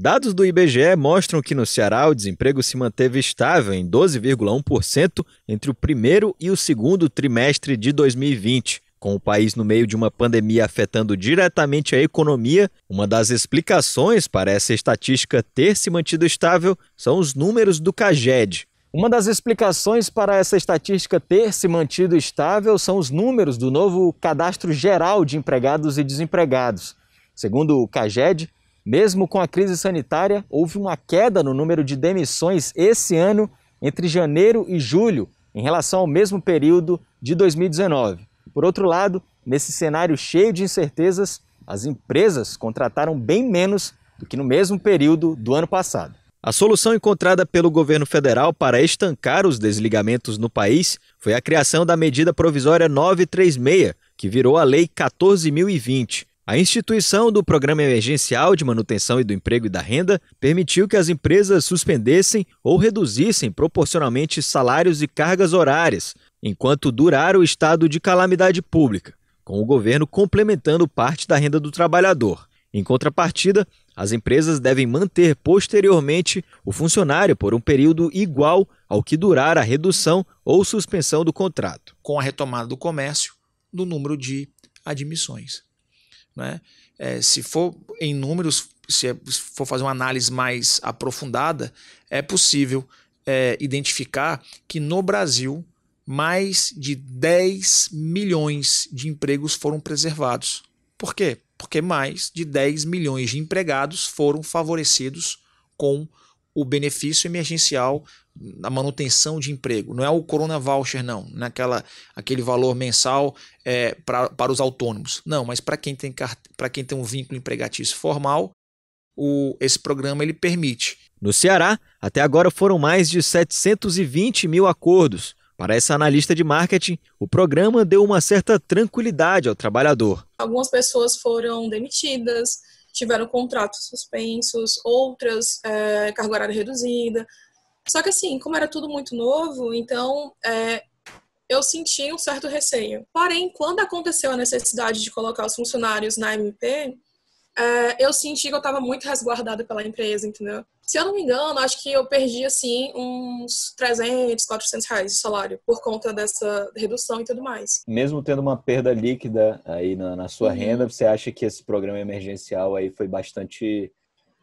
Dados do IBGE mostram que no Ceará o desemprego se manteve estável em 12,1% entre o primeiro e o segundo trimestre de 2020. Com o país no meio de uma pandemia afetando diretamente a economia, uma das explicações para essa estatística ter se mantido estável são os números do CAGED. Uma das explicações para essa estatística ter se mantido estável são os números do novo Cadastro Geral de Empregados e Desempregados. Segundo o CAGED, mesmo com a crise sanitária, houve uma queda no número de demissões esse ano entre janeiro e julho, em relação ao mesmo período de 2019. Por outro lado, nesse cenário cheio de incertezas, as empresas contrataram bem menos do que no mesmo período do ano passado. A solução encontrada pelo governo federal para estancar os desligamentos no país foi a criação da medida provisória 936, que virou a Lei 14.020. A instituição do Programa Emergencial de Manutenção e do Emprego e da Renda permitiu que as empresas suspendessem ou reduzissem proporcionalmente salários e cargas horárias, enquanto durar o estado de calamidade pública, com o governo complementando parte da renda do trabalhador. Em contrapartida, as empresas devem manter posteriormente o funcionário por um período igual ao que durar a redução ou suspensão do contrato. Com a retomada do comércio, do número de admissões. Né? É, se for em números, se, é, se, for fazer uma análise mais aprofundada, é possível é, identificar que no Brasil mais de 10 milhões de empregos foram preservados. Por quê? Porque mais de 10 milhões de empregados foram favorecidos com o benefício emergencial da manutenção de emprego. Não é o Corona Voucher, não. Naquela, é aquele valor mensal é, pra, para os autônomos. Não, mas para quem, tem, quem tem um vínculo empregatício formal, o, esse programa ele permite. No Ceará, até agora foram mais de 720 mil acordos. Para essa analista de marketing, o programa deu uma certa tranquilidade ao trabalhador. Algumas pessoas foram demitidas, tiveram contratos suspensos, outras é, carga horária reduzida, só que assim, como era tudo muito novo, então é, eu senti um certo receio. Porém, quando aconteceu a necessidade de colocar os funcionários na MP, é, eu senti que eu estava muito resguardada pela empresa, entendeu? Se eu não me engano, acho que eu perdi, assim, uns 300, 400 reais de salário por conta dessa redução e tudo mais. Mesmo tendo uma perda líquida aí na, na sua uhum. renda, você acha que esse programa emergencial aí foi bastante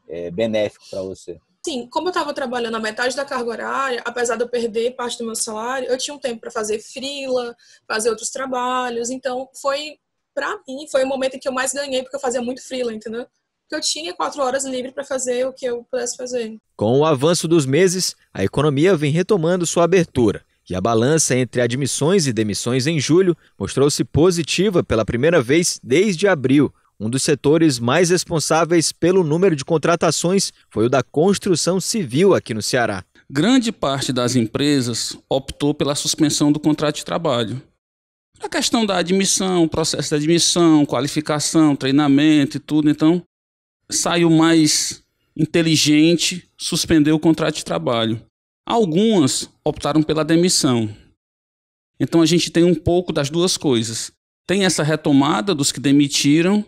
é, benéfico para você? assim, como eu estava trabalhando a metade da carga horária, apesar de eu perder parte do meu salário, eu tinha um tempo para fazer frila, fazer outros trabalhos. Então, foi, para mim, foi o momento em que eu mais ganhei, porque eu fazia muito frila, entendeu? que eu tinha quatro horas livre para fazer o que eu pudesse fazer. Com o avanço dos meses, a economia vem retomando sua abertura. E a balança entre admissões e demissões em julho mostrou-se positiva pela primeira vez desde abril, um dos setores mais responsáveis pelo número de contratações foi o da construção civil aqui no Ceará. Grande parte das empresas optou pela suspensão do contrato de trabalho. A questão da admissão, processo de admissão, qualificação, treinamento e tudo, então saiu mais inteligente suspender o contrato de trabalho. Algumas optaram pela demissão. Então a gente tem um pouco das duas coisas. Tem essa retomada dos que demitiram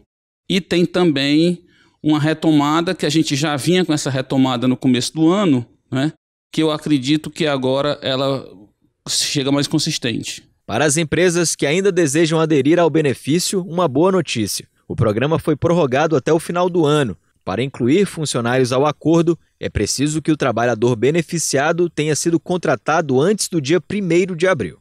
e tem também uma retomada que a gente já vinha com essa retomada no começo do ano, né? que eu acredito que agora ela chega mais consistente. Para as empresas que ainda desejam aderir ao benefício, uma boa notícia. O programa foi prorrogado até o final do ano. Para incluir funcionários ao acordo, é preciso que o trabalhador beneficiado tenha sido contratado antes do dia 1 de abril.